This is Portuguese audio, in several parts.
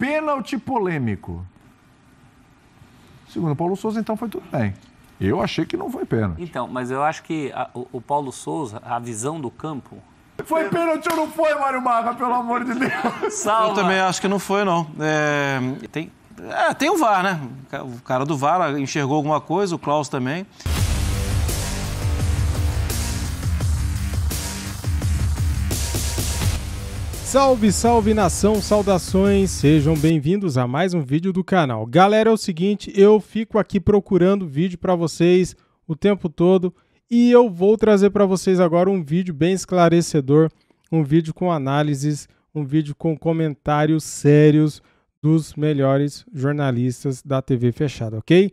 pênalti polêmico. Segundo Paulo Souza, então foi tudo bem. Eu achei que não foi pênalti. Então, mas eu acho que a, o, o Paulo Souza, a visão do campo, foi pênalti ou não foi, Mário Marra, pelo amor de Deus? Salva. Eu também acho que não foi, não. É... tem, é, tem o VAR, né? O cara do VAR enxergou alguma coisa, o Klaus também. Salve, salve nação, saudações, sejam bem-vindos a mais um vídeo do canal. Galera, é o seguinte, eu fico aqui procurando vídeo para vocês o tempo todo e eu vou trazer para vocês agora um vídeo bem esclarecedor, um vídeo com análises, um vídeo com comentários sérios dos melhores jornalistas da TV fechada, ok?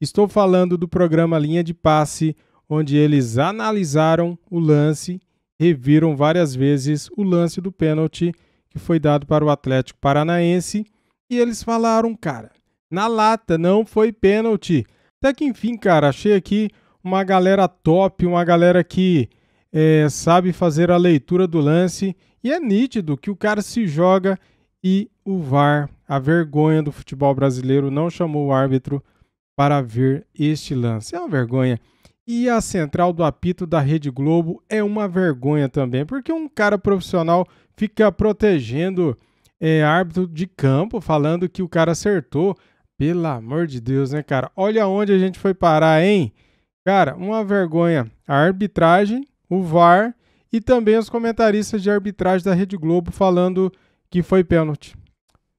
Estou falando do programa Linha de Passe, onde eles analisaram o lance reviram várias vezes o lance do pênalti que foi dado para o Atlético Paranaense e eles falaram, cara, na lata, não foi pênalti. Até que enfim, cara, achei aqui uma galera top, uma galera que é, sabe fazer a leitura do lance e é nítido que o cara se joga e o VAR, a vergonha do futebol brasileiro, não chamou o árbitro para ver este lance. É uma vergonha. E a central do apito da Rede Globo é uma vergonha também, porque um cara profissional fica protegendo é, árbitro de campo, falando que o cara acertou. Pelo amor de Deus, né, cara? Olha onde a gente foi parar, hein? Cara, uma vergonha. A arbitragem, o VAR e também os comentaristas de arbitragem da Rede Globo falando que foi pênalti.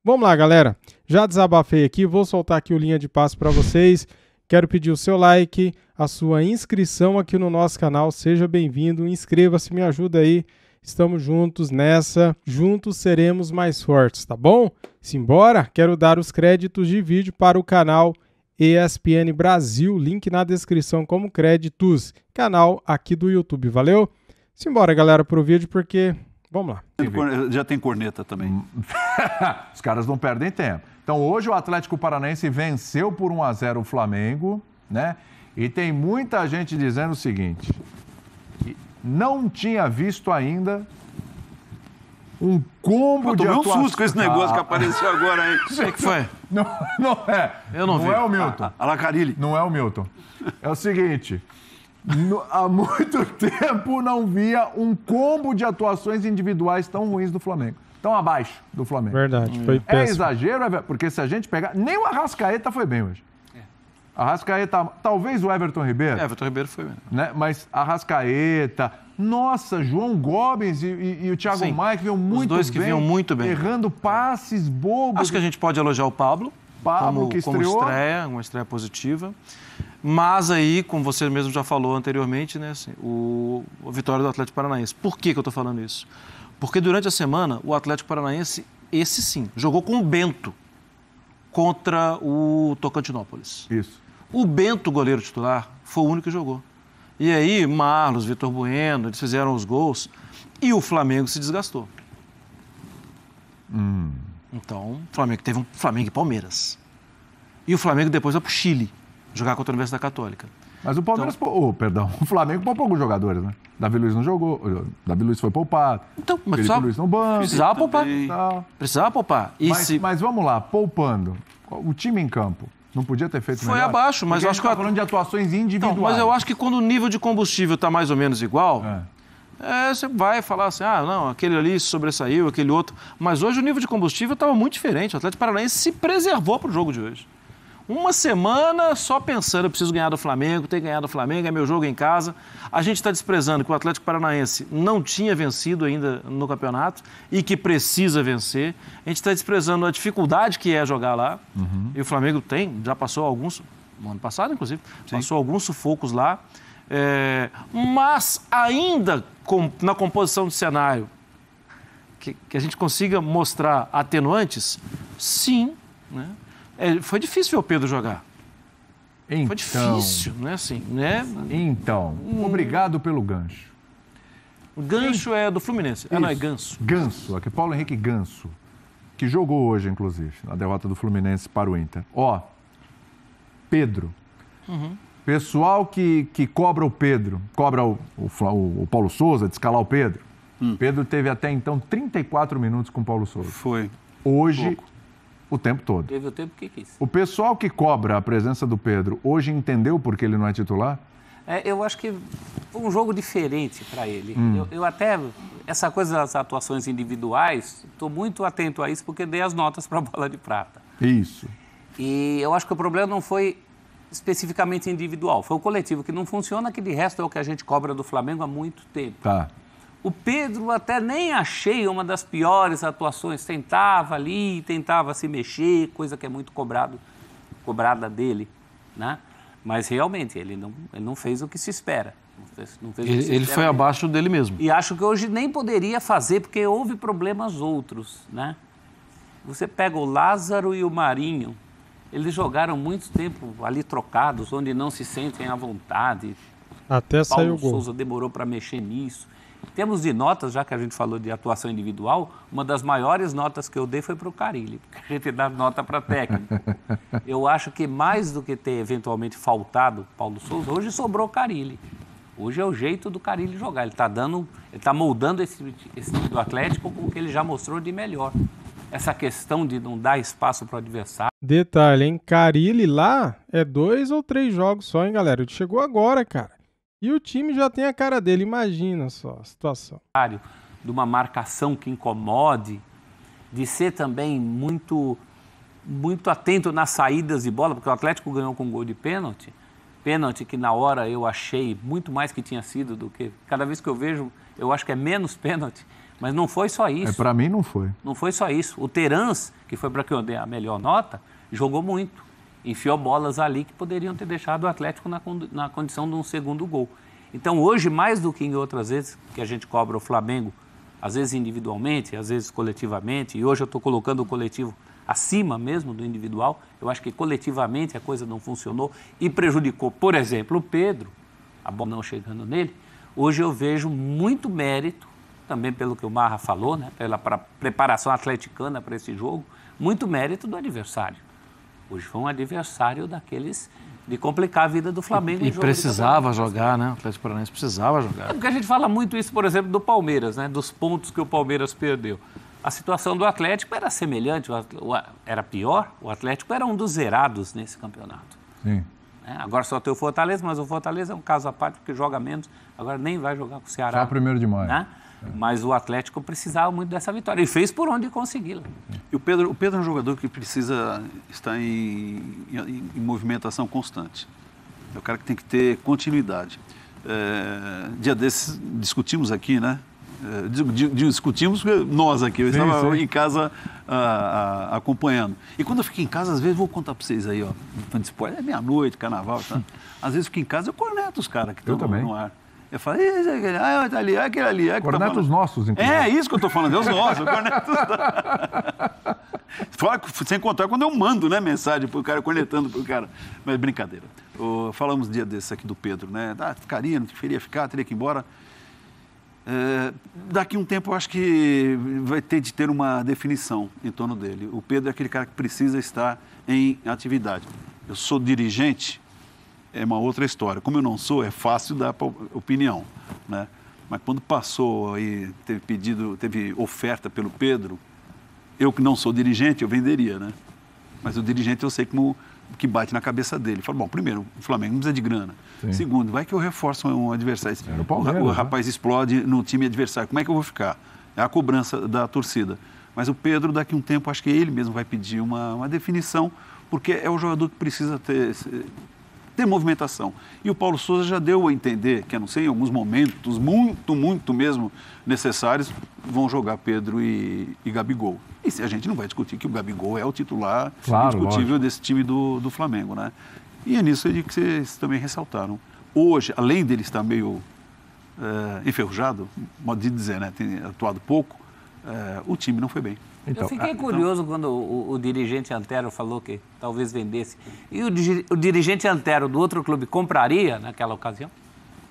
Vamos lá, galera. Já desabafei aqui, vou soltar aqui o linha de passo para vocês. Quero pedir o seu like, a sua inscrição aqui no nosso canal. Seja bem-vindo, inscreva-se, me ajuda aí. Estamos juntos nessa, juntos seremos mais fortes, tá bom? Simbora, quero dar os créditos de vídeo para o canal ESPN Brasil, link na descrição como créditos, canal aqui do YouTube, valeu? Simbora, galera, pro vídeo porque Vamos lá. Já tem corneta também. Hum. Os caras não perdem tempo. Então, hoje o Atlético Paranaense venceu por 1 a 0 o Flamengo, né? E tem muita gente dizendo o seguinte: não tinha visto ainda um combo Pô, de atuação. Tomei um susto com esse negócio que apareceu agora, hein? O que foi? Não, não é. Eu não, não vi. Não é o Milton. Alacarilli. Não é o Milton. É o seguinte, no, há muito tempo não via um combo de atuações individuais tão ruins do Flamengo. Tão abaixo do Flamengo. Verdade. Foi é péssimo. exagero, é porque se a gente pegar. Nem o Arrascaeta foi bem hoje. É. Arrascaeta, talvez o Everton Ribeiro. É, Everton Ribeiro foi. Né? Mas Arrascaeta, nossa, João Gomes e, e, e o Thiago Sim, Maia vinham muito bem. Os dois que bem, vinham muito bem. Errando passes bobos. Acho que a gente pode elogiar o Pablo. Pablo como, que estreou. Como estreia, uma estreia positiva. Mas aí, como você mesmo já falou anteriormente, né, assim, o, a vitória do Atlético Paranaense. Por que, que eu estou falando isso? Porque durante a semana, o Atlético Paranaense, esse sim, jogou com o Bento contra o Tocantinópolis. Isso. O Bento, goleiro titular, foi o único que jogou. E aí, Marlos, Vitor Bueno, eles fizeram os gols e o Flamengo se desgastou. Hum. Então, o Flamengo teve um Flamengo e Palmeiras. E o Flamengo depois vai para o Chile jogar contra a Universidade Católica. Mas o Palmeiras, então, oh, perdão, o Flamengo poupou alguns jogadores, né? Davi Luiz não jogou, Davi Luiz foi poupado. Então, mas só, Luiz no banco. Precisava poupar. Precisava poupar. E mas, se... mas vamos lá, poupando, o time em campo, não podia ter feito Foi melhor. abaixo, mas eu acho que. Tá falando de atuações individuais. Então, mas eu acho que quando o nível de combustível está mais ou menos igual, é. É, você vai falar assim: ah, não, aquele ali sobressaiu, aquele outro. Mas hoje o nível de combustível estava muito diferente. O Atlético Paranaense se preservou para o jogo de hoje uma semana só pensando, eu preciso ganhar do Flamengo, tem que ganhar do Flamengo, é meu jogo em casa. A gente está desprezando que o Atlético Paranaense não tinha vencido ainda no campeonato e que precisa vencer. A gente está desprezando a dificuldade que é jogar lá. Uhum. E o Flamengo tem, já passou alguns, no ano passado inclusive, Sim. passou alguns sufocos lá. É, mas ainda com, na composição do cenário, que, que a gente consiga mostrar atenuantes, sim, né? É, foi difícil ver o Pedro jogar. Então, foi difícil, não é assim, né? Então, hum. obrigado pelo gancho. o Gancho é do Fluminense. Isso. Ah, não, é Ganso. Ganso, aqui Paulo Henrique Ganso, que jogou hoje, inclusive, na derrota do Fluminense para o Inter. Ó, Pedro. Uhum. Pessoal que, que cobra o Pedro, cobra o, o, o Paulo Souza de escalar o Pedro. Hum. Pedro teve até então 34 minutos com o Paulo Souza. Foi. Hoje, Pouco. O tempo todo. Teve o tempo que quis. O pessoal que cobra a presença do Pedro hoje entendeu por que ele não é titular? É, eu acho que foi um jogo diferente para ele. Hum. Eu, eu, até, essa coisa das atuações individuais, estou muito atento a isso porque dei as notas para a bola de prata. Isso. E eu acho que o problema não foi especificamente individual, foi o coletivo que não funciona, que de resto é o que a gente cobra do Flamengo há muito tempo. Tá. O Pedro até nem achei uma das piores atuações. Tentava ali, tentava se mexer, coisa que é muito cobrado, cobrada dele, né? Mas realmente ele não, ele não fez o que se espera. Não fez, não fez ele, se ele espera foi mesmo. abaixo dele mesmo. E acho que hoje nem poderia fazer porque houve problemas outros, né? Você pega o Lázaro e o Marinho. Eles jogaram muito tempo ali trocados, onde não se sentem à vontade. Até Paulo saiu o gol. Souza demorou para mexer nisso. Temos de notas, já que a gente falou de atuação individual, uma das maiores notas que eu dei foi para o Carilli, porque a gente dá nota para técnico. Eu acho que mais do que ter eventualmente faltado Paulo Souza, hoje sobrou Carilli. Hoje é o jeito do Carilli jogar. Ele está dando, ele está moldando esse, esse time do Atlético com o que ele já mostrou de melhor. Essa questão de não dar espaço para o adversário. Detalhe, hein? Carilli lá é dois ou três jogos só, hein, galera? Ele chegou agora, cara. E o time já tem a cara dele, imagina só a situação. De uma marcação que incomode, de ser também muito muito atento nas saídas de bola, porque o Atlético ganhou com um gol de pênalti. Pênalti que na hora eu achei muito mais que tinha sido do que. Cada vez que eu vejo, eu acho que é menos pênalti. Mas não foi só é, isso. É, para mim não foi. Não foi só isso. O Terans, que foi para quem eu dei a melhor nota, jogou muito enfiou bolas ali que poderiam ter deixado o Atlético na, na condição de um segundo gol. Então, hoje, mais do que em outras vezes que a gente cobra o Flamengo, às vezes individualmente, às vezes coletivamente, e hoje eu estou colocando o coletivo acima mesmo do individual, eu acho que coletivamente a coisa não funcionou e prejudicou, por exemplo, o Pedro, a bola não chegando nele. Hoje eu vejo muito mérito, também pelo que o Marra falou, né, pela preparação atleticana para esse jogo, muito mérito do adversário. Hoje foi um adversário daqueles de complicar a vida do Flamengo. E, e precisava jogar, né? O Atlético Paranaense precisava jogar. É porque a gente fala muito isso, por exemplo, do Palmeiras, né? Dos pontos que o Palmeiras perdeu. A situação do Atlético era semelhante, era pior. O Atlético era um dos zerados nesse campeonato. Sim. É, agora só tem o Fortaleza, mas o Fortaleza é um caso à parte, porque joga menos. Agora nem vai jogar com o Ceará. Já é primeiro de maio. Né? Mas o Atlético precisava muito dessa vitória e fez por onde consegui-la. E o Pedro, o Pedro é um jogador que precisa estar em, em, em movimentação constante. É o cara que tem que ter continuidade. É, dia desses discutimos aqui, né? É, discutimos nós aqui. Eu sim, estava sim. em casa a, a, acompanhando. E quando eu fico em casa, às vezes, vou contar para vocês aí, ó. é meia-noite, carnaval. Tá? Às vezes eu fico em casa, eu conecto os caras que estão no ar. Eu falo, é ah, tá aquele, ali, é ali, aquele ali. É cornetos nossos, inclusive. Então. É, isso que eu tô falando, é os nossos, cornetos Fora, sem contar quando eu mando, né, mensagem pro cara, cornetando pro cara. Mas brincadeira. falamos um dia desse aqui do Pedro, né? Ah, ficaria, não queria ficar, teria que ir embora. É, daqui um tempo eu acho que vai ter de ter uma definição em torno dele. O Pedro é aquele cara que precisa estar em atividade. Eu sou dirigente, é uma outra história. Como eu não sou, é fácil dar opinião, né? Mas quando passou e teve pedido, teve oferta pelo Pedro, eu que não sou dirigente, eu venderia, né? Mas o dirigente eu sei como que bate na cabeça dele. Fala, bom, primeiro, o Flamengo não precisa de grana. Sim. Segundo, vai que eu reforço um adversário. É Palmeiras, o, né? rapaz né? explode no time adversário. Como é que eu vou ficar? É a cobrança da torcida. Mas o Pedro, daqui a um tempo, acho que ele mesmo vai pedir uma, uma definição, porque é o jogador que precisa ter, ter movimentação. E o Paulo Souza já deu a entender que, a não ser em alguns momentos, muito, muito mesmo necessários, vão jogar Pedro e, e Gabigol. E a gente não vai discutir que o Gabigol é o titular claro, indiscutível desse time do, do Flamengo, né? E é nisso que vocês também ressaltaram. Hoje, além dele estar meio é, enferrujado, modo de dizer, né? Tem atuado pouco, é, o time não foi bem. Então, eu fiquei então curioso então... quando o, o, dirigente Antero falou que talvez vendesse. E o, o dirigente Antero do outro clube compraria naquela ocasião?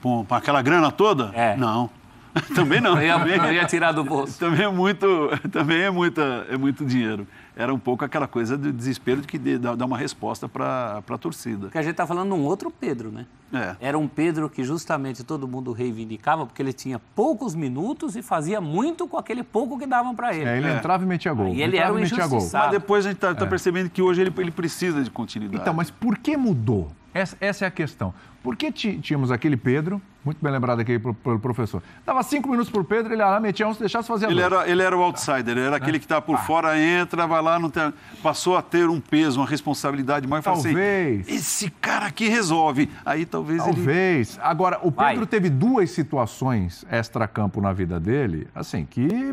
Com aquela grana toda? É. Não. também não. Eu ia, também, eu ia tirar do bolso. Também é muito, também é muita, é muito dinheiro era um pouco aquela coisa do desespero de que dar uma resposta para a torcida. Porque a gente está falando de um outro Pedro, né? É. Era um Pedro que justamente todo mundo reivindicava porque ele tinha poucos minutos e fazia muito com aquele pouco que davam para ele. É, ele é. entrava e metia gol. E ele era um injustiçado. Mas depois a gente está tá, tá é. percebendo que hoje ele, ele precisa de continuidade. Então, mas por que mudou? Essa, essa é a questão. Por que tínhamos aquele Pedro, muito bem lembrado aqui pelo professor, dava cinco minutos para o Pedro, ele lá, ah, metia um, se deixasse fazer a ele era Ele era o outsider, ele era aquele é. que está por ah. fora, entra, vai lá, não tem, passou a ter um peso, uma responsabilidade maior. Assim, talvez. Assim, Esse cara aqui resolve. Aí talvez, talvez. ele... Talvez. Agora, o Pedro vai. teve duas situações extra-campo na vida dele, assim, que...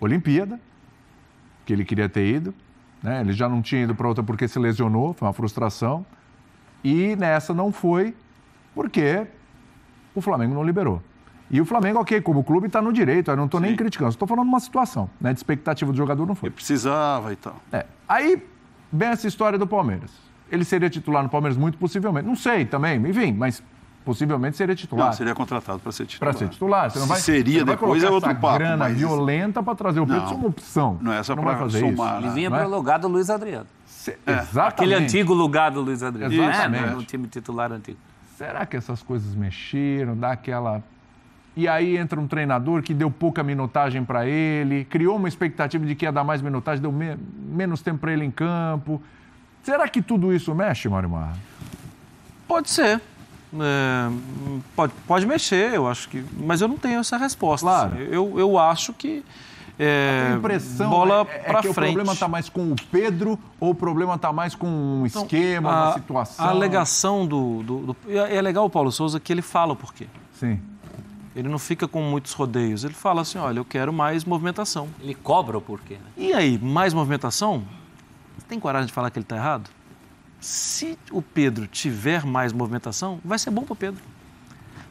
Olimpíada, que ele queria ter ido, né? ele já não tinha ido para outra porque se lesionou, foi uma frustração. E nessa não foi, porque o Flamengo não liberou. E o Flamengo, ok, como clube está no direito, eu não estou nem criticando, estou falando uma situação, né? De expectativa do jogador não foi. Ele precisava e tal. É. Aí vem essa história do Palmeiras. Ele seria titular no Palmeiras muito possivelmente. Não sei também, enfim, mas possivelmente seria titular. Não, seria contratado para ser titular. Para ser titular. Você não vai, seria você não depois vai é outro essa papo. grana mas... violenta para trazer o Pedro, isso é uma opção. Não é essa para fazer somar, isso. Né? Ele vinha é para o lugar do Luiz Adriano. Se... É. Exatamente. Aquele antigo lugar do Luiz Adriano. É, né? Exatamente. No time titular antigo. Será que essas coisas mexeram? Dá aquela... E aí entra um treinador que deu pouca minutagem para ele, criou uma expectativa de que ia dar mais minutagem, deu me... menos tempo para ele em campo. Será que tudo isso mexe, Mário Marra? Pode ser, é, pode, pode mexer, eu acho que. Mas eu não tenho essa resposta. Claro. Eu, eu acho que. É, a impressão bola é, é que frente. o problema está mais com o Pedro ou o problema está mais com um então, esquema, a, uma situação? A alegação do, do, do, é, é legal o Paulo Souza que ele fala o porquê. Sim. Ele não fica com muitos rodeios. Ele fala assim: olha, eu quero mais movimentação. Ele cobra o porquê, né? E aí, mais movimentação? Você tem coragem de falar que ele está errado? se o Pedro tiver mais movimentação, vai ser bom para o Pedro.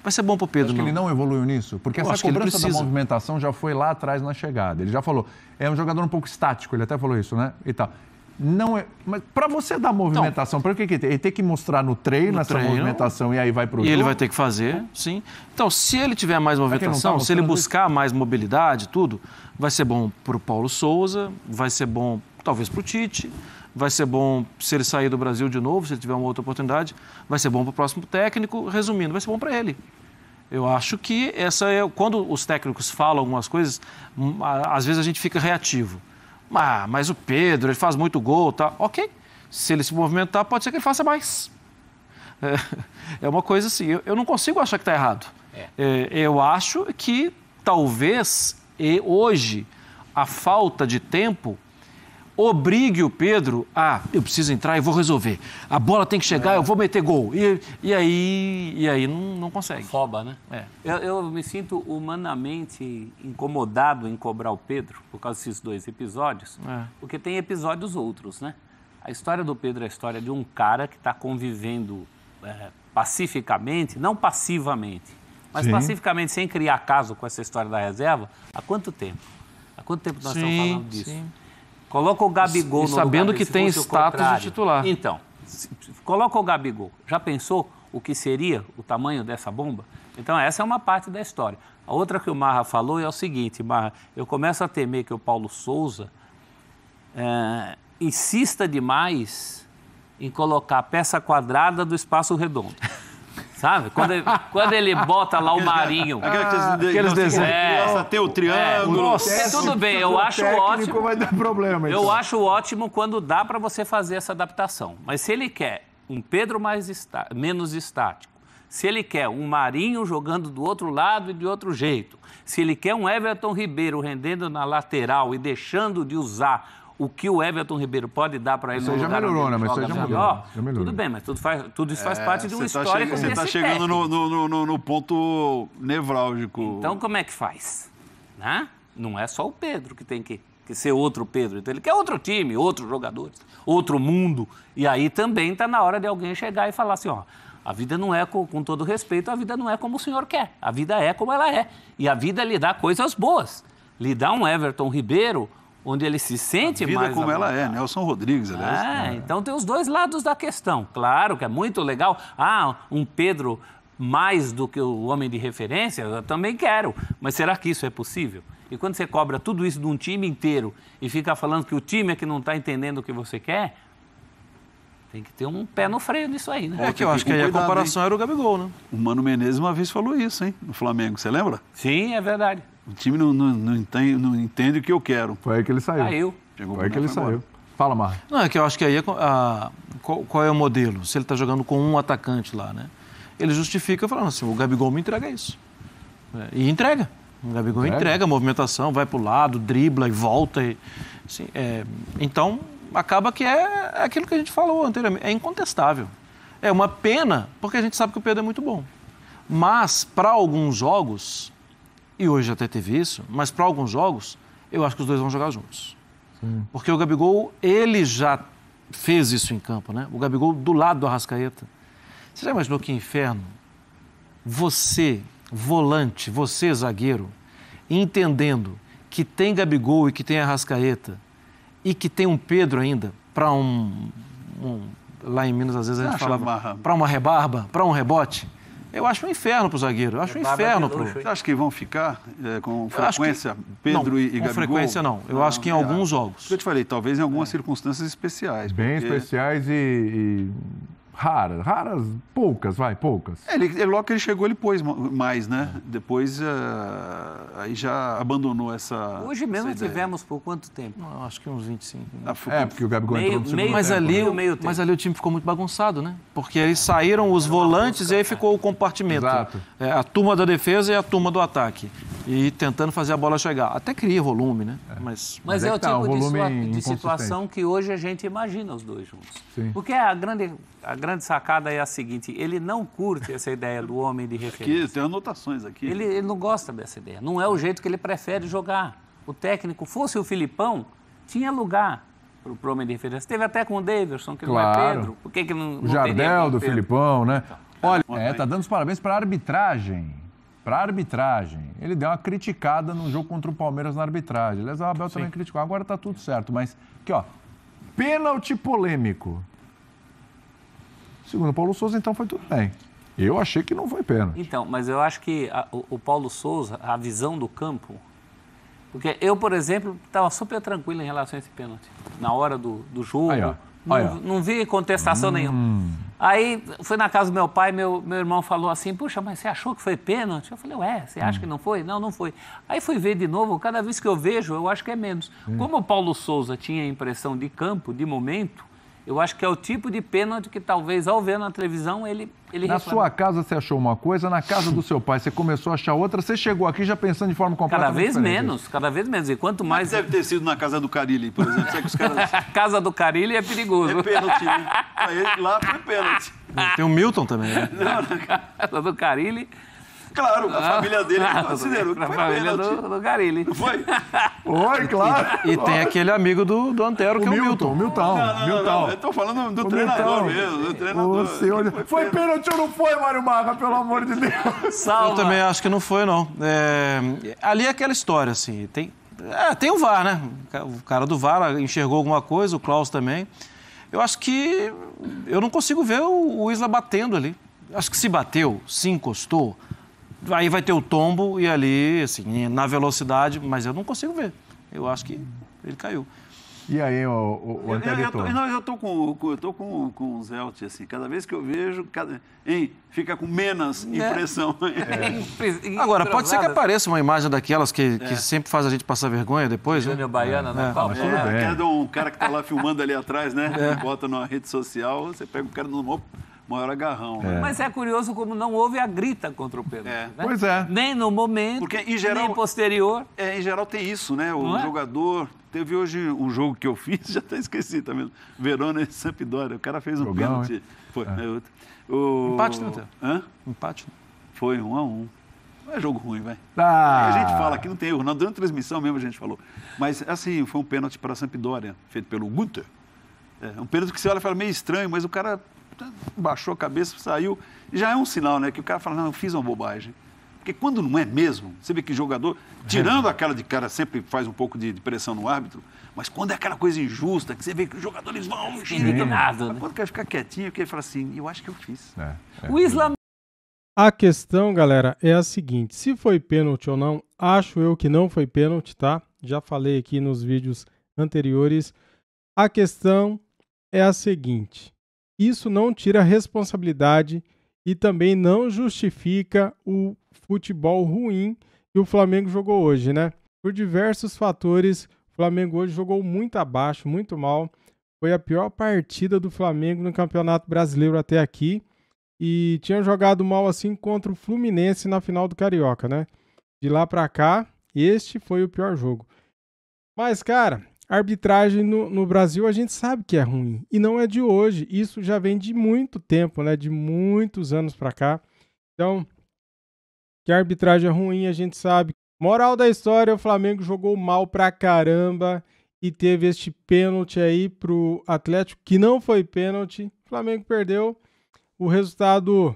Vai ser bom para o Pedro, acho que ele não evoluiu nisso, porque essa cobrança da movimentação já foi lá atrás na chegada. Ele já falou, é um jogador um pouco estático, ele até falou isso, né? E tal. Não é, mas para você dar movimentação, então. para o que que tem? Ele tem que mostrar no treino no essa treino, movimentação e aí vai pro. E jogo. ele vai ter que fazer, é. sim. Então, se ele tiver mais tá movimentação, é tá se ele buscar isso. mais mobilidade, tudo, vai ser bom para o Paulo Souza, vai ser bom talvez para o Tite, vai ser bom se ele sair do Brasil de novo, se ele tiver uma outra oportunidade, vai ser bom para o próximo técnico, resumindo, vai ser bom para ele. Eu acho que essa é. Quando os técnicos falam algumas coisas, hum, às vezes a gente fica reativo. Ah, mas o Pedro, ele faz muito gol, tá? Ok. Se ele se movimentar, pode ser que ele faça mais. É, é, uma coisa assim. Eu, não consigo achar que está errado. É. é, eu acho que talvez hoje a falta de tempo obrigue o Pedro a, eu preciso entrar e vou resolver. A bola tem que chegar, é. eu vou meter gol. E, e aí, e aí não, não consegue. Foba, né? É. Eu, eu, me sinto humanamente incomodado em cobrar o Pedro por causa desses dois episódios, é. porque tem episódios outros, né? A história do Pedro é a história de um cara que está convivendo é, pacificamente, não passivamente, mas Sim. pacificamente, sem criar caso com essa história da reserva, há quanto tempo? Há quanto tempo nós sim, estamos falando disso? Sim. Coloca o Gabigol e no sabendo que tem status de titular. Então, coloca o Gabigol. Já pensou o que seria o tamanho dessa bomba? Então, essa é uma parte da história. A outra que o Marra falou é o seguinte, Marra, eu começo a temer que o Paulo Souza é, insista demais em colocar a peça quadrada do espaço redondo. Sabe? Quando ele, quando ele bota lá o Marinho. Aqueles, aqueles desenhos. É, tem o é, triângulo. É, Nossa, é tudo bem, eu acho ótimo. Vai dar problema, então. Eu acho ótimo quando dá para você fazer essa adaptação. Mas se ele quer um Pedro mais está, menos estático, se ele quer um Marinho jogando do outro lado e de outro jeito, se ele quer um Everton Ribeiro rendendo na lateral e deixando de usar o que o Everton Ribeiro pode dar para ele. Isso já melhorou, né? Mas isso já melhorou, Tudo bem, mas tudo, faz, tudo isso faz é, parte de uma tá história. Você está chegando tá no, no, no, no, ponto nevrálgico. Então, como é que faz? Né? Não é só o Pedro que tem que, que ser outro Pedro. Então, ele quer outro time, outros jogadores, outro mundo. E aí também está na hora de alguém chegar e falar assim: ó. A vida não é, com, com todo respeito, a vida não é como o senhor quer. A vida é como ela é. E a vida é lhe dá coisas boas. Lhe dá um Everton Ribeiro onde ele se sente a vida é mais. como ela é, Nelson Rodrigues, aliás. é. então tem os dois lados da questão. Claro que é muito legal. Ah, um Pedro mais do que o homem de referência, eu também quero. Mas será que isso é possível? E quando você cobra tudo isso de um time inteiro e fica falando que o time é que não está entendendo o que você quer, tem que ter um pé no freio nisso aí, né? É que eu acho que aí a comparação era o Gabigol, né? O Mano Menezes uma vez falou isso, hein? No Flamengo, você lembra? Sim, é verdade. O time não, não, não, entende, não entende o que eu quero. Foi aí que ele saiu. Saiu. Chegou foi aí que ele saiu. Embora. Fala, Marcos. Não, é que eu acho que aí é a, qual, qual, é o modelo? Se ele está jogando com um atacante lá, né? Ele justifica falando assim, o Gabigol me entrega isso. É, e entrega. O Gabigol entrega, entrega a movimentação, vai para o lado, dribla e volta. E, assim, é, então, acaba que é, é aquilo que a gente falou anteriormente, é incontestável. É uma pena, porque a gente sabe que o Pedro é muito bom. Mas, para alguns jogos, e hoje até teve isso, mas para alguns jogos, eu acho que os dois vão jogar juntos. Sim. Porque o Gabigol, ele já fez isso em campo, né? O Gabigol do lado do Arrascaeta. Você já imaginou que inferno? Você, volante, você, zagueiro, entendendo que tem Gabigol e que tem Arrascaeta e que tem um Pedro ainda para um, um, Lá em Minas, às vezes a gente fala. Para uma rebarba, para um rebote eu acho um inferno para o zagueiro. Eu acho um inferno para Você acha que vão ficar é, com frequência que... Pedro não, e, e Gabigol? Com frequência não. Eu não, acho que em é. alguns jogos. Eu te falei, talvez em algumas é. circunstâncias especiais. Bem porque... especiais e, e raras, raras, poucas, vai, poucas. É, ele, é logo que ele chegou, ele pôs mais, né? É. Depois uh, aí já abandonou essa. Hoje mesmo essa tivemos por quanto tempo? Não, acho que uns 25. Né? Ah, é, porque o Gabigol meio, entrou no meio, mas tempo, ali, né? né? meio tempo. Mas ali o time ficou muito bagunçado, né? Porque aí saíram os volantes e aí é. ficou o compartimento. Exato. É, a turma da defesa e a turma do ataque e tentando fazer a bola chegar. Até cria volume, né? É. Mas, mas, mas, é, é o tá, tipo de, é de situação que hoje a gente imagina os dois juntos. Sim. Porque a grande, a grande sacada é a seguinte: ele não curte essa ideia do homem de referência. Aqui, tem anotações aqui. Ele, ele não gosta dessa ideia. Não é o jeito que ele prefere jogar. O técnico, fosse o Filipão, tinha lugar para o homem de referência. Teve até com o Davidson, que claro. não é Pedro. Por que, que não, o não Jardel do Filipão, né? Então, Olha, é, tá dando os parabéns para a arbitragem para a arbitragem. Ele deu uma criticada no jogo contra o Palmeiras na arbitragem. Aliás, o Abel Sim. também criticou. Agora está tudo certo, mas aqui, ó. Pênalti polêmico. Segundo o Paulo Souza, então foi tudo bem. Eu achei que não foi pênalti. Então, mas eu acho que a, o, o Paulo Souza, a visão do campo, porque eu, por exemplo, estava super tranquilo em relação a esse pênalti. Na hora do, do jogo. Aí, não, não, vi contestação hum. nenhuma. Aí fui na casa do meu pai, meu, meu irmão falou assim: Puxa, mas você achou que foi pênalti? Eu falei: Ué, você acha hum. que não foi? Não, não foi. Aí fui ver de novo, cada vez que eu vejo, eu acho que é menos. Hum. Como o Paulo Souza tinha a impressão de campo, de momento, eu acho que é o tipo de pênalti que talvez ao ver na televisão ele ele Na reclama. sua casa você achou uma coisa, na casa do seu pai você começou a achar outra, você chegou aqui já pensando de forma completamente Cada vez diferente. menos, cada vez menos. E quanto mais Mas deve ter sido na casa do Carilli, por exemplo. caras... casa do Carilli é perigoso. É pênalti. Né? Ele lá foi pênalti. É, tem o Milton também, né? Não, na casa do Carilli Claro, a ah. família dele ah, considerou que foi família pênalti. do, do Carilli. Não foi? Oi, claro. E, e tem aquele amigo do, do Antero, o que é o Milton. Milton. Milton. Não, não, Milton. Não, não. falando do o treinador Milton. mesmo, do treinador. O senhor... Foi, pênalti ou não foi, Mário Marra, pelo amor de Deus? Salva. Eu também acho que não foi, não. É... Ali é aquela história, assim, tem... É, tem o VAR, né? O cara do VAR enxergou alguma coisa, o Klaus também. Eu acho que eu não consigo ver o Isla batendo ali. Acho que se bateu, se encostou, aí vai ter o tombo e ali, assim, na velocidade, mas eu não consigo ver. Eu acho que ele caiu. E aí, o, o, o eu, eu, estou não, eu tô com, eu tô com, com o Zelt, assim, cada vez que eu vejo, cada, hein, fica com menos né? impressão. É. É. Agora, pode ser que apareça uma imagem daquelas que, é. que sempre faz a gente passar vergonha depois, né? Baiana, não, calma. É, né? é o é, cara que está lá filmando ali atrás, né? É. Bota numa rede social, você pega o cara no maior maior agarrão. Né? É. Mas é curioso como não houve a grita contra o Pedro. É. Né? Pois é. Nem no momento, Porque, em geral, nem posterior. É, em geral tem isso, né? O não é? jogador... Teve hoje um jogo que eu fiz, já até esqueci, tá vendo? Verona e Sampdoria. O cara fez um Jogão, pênalti. Foi, é. é o... Empate, não, Hã? Empate. Foi um a um. Não é jogo ruim, vai. Ah. A gente fala aqui, não tem erro. Não, durante a transmissão mesmo a gente falou. Mas, assim, foi um pênalti para a Sampdoria, feito pelo Gunter. É um pênalti que você olha e fala meio estranho, mas o cara baixou a cabeça, saiu. Já é um sinal, né? Que o cara fala, não, eu fiz uma bobagem. Porque quando não é mesmo, você vê que jogador, tirando é. aquela de cara, sempre faz um pouco de, de pressão no árbitro, mas quando é aquela coisa injusta, que você vê que os jogadores vão, é, nada, né? quando quer ficar quietinho, porque ele fala assim, eu acho que eu fiz. É, é. O islam... A questão, galera, é a seguinte: se foi pênalti ou não, acho eu que não foi pênalti, tá? Já falei aqui nos vídeos anteriores. A questão é a seguinte: isso não tira responsabilidade e também não justifica o futebol ruim que o Flamengo jogou hoje, né? Por diversos fatores, o Flamengo hoje jogou muito abaixo, muito mal. Foi a pior partida do Flamengo no Campeonato Brasileiro até aqui e tinha jogado mal assim contra o Fluminense na final do Carioca, né? De lá para cá, este foi o pior jogo. Mas, cara, arbitragem no, no, Brasil a gente sabe que é ruim e não é de hoje. Isso já vem de muito tempo, né? De muitos anos para cá. Então, que a arbitragem é ruim a gente sabe. Moral da história: o Flamengo jogou mal pra caramba e teve este pênalti aí pro Atlético que não foi pênalti. O Flamengo perdeu. O resultado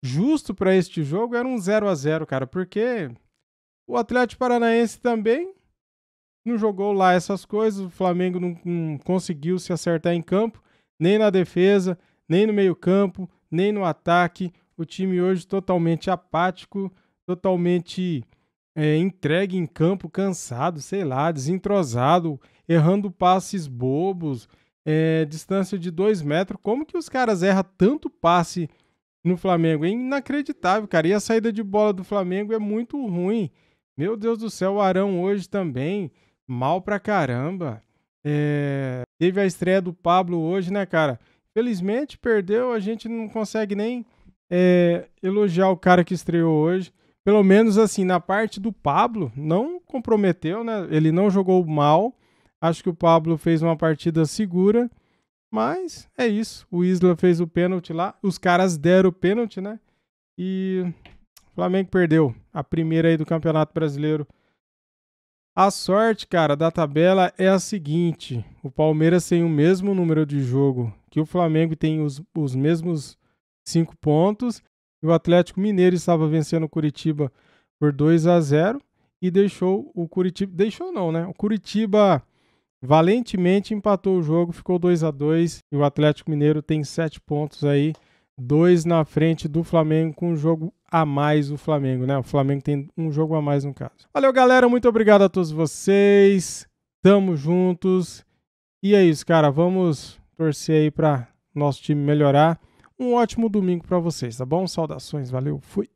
justo para este jogo era um 0 a 0, cara, porque o Atlético Paranaense também não jogou lá essas coisas, o Flamengo não, não conseguiu se acertar em campo, nem na defesa, nem no meio-campo, nem no ataque. O time hoje totalmente apático, totalmente é, entregue em campo, cansado, sei lá, desentrosado, errando passes bobos, é, distância de dois metros. Como que os caras erram tanto passe no Flamengo? É inacreditável, cara. E a saída de bola do Flamengo é muito ruim. Meu Deus do céu, o Arão hoje também mal pra caramba. É... Teve a estreia do Pablo hoje, né, cara? Felizmente perdeu, a gente não consegue nem é, elogiar o cara que estreou hoje. Pelo menos assim, na parte do Pablo, não comprometeu, né? Ele não jogou mal. Acho que o Pablo fez uma partida segura. Mas é isso. O Isla fez o pênalti lá. Os caras deram o pênalti, né? E o Flamengo perdeu a primeira aí do Campeonato Brasileiro a sorte, cara, da tabela é a seguinte: o Palmeiras tem o mesmo número de jogo que o Flamengo tem os, os mesmos cinco pontos. E o Atlético Mineiro estava vencendo o Curitiba por 2 a 0 e deixou o Curitiba. Deixou não, né? O Curitiba valentemente empatou o jogo, ficou 2 a 2 e o Atlético Mineiro tem sete pontos aí dois na frente do Flamengo com um jogo a mais o Flamengo, né? O Flamengo tem um jogo a mais no caso. Valeu, galera. Muito obrigado a todos vocês. Tamo juntos. E é isso, cara. Vamos torcer aí para nosso time melhorar. Um ótimo domingo para vocês, tá bom? Saudações. Valeu. Fui.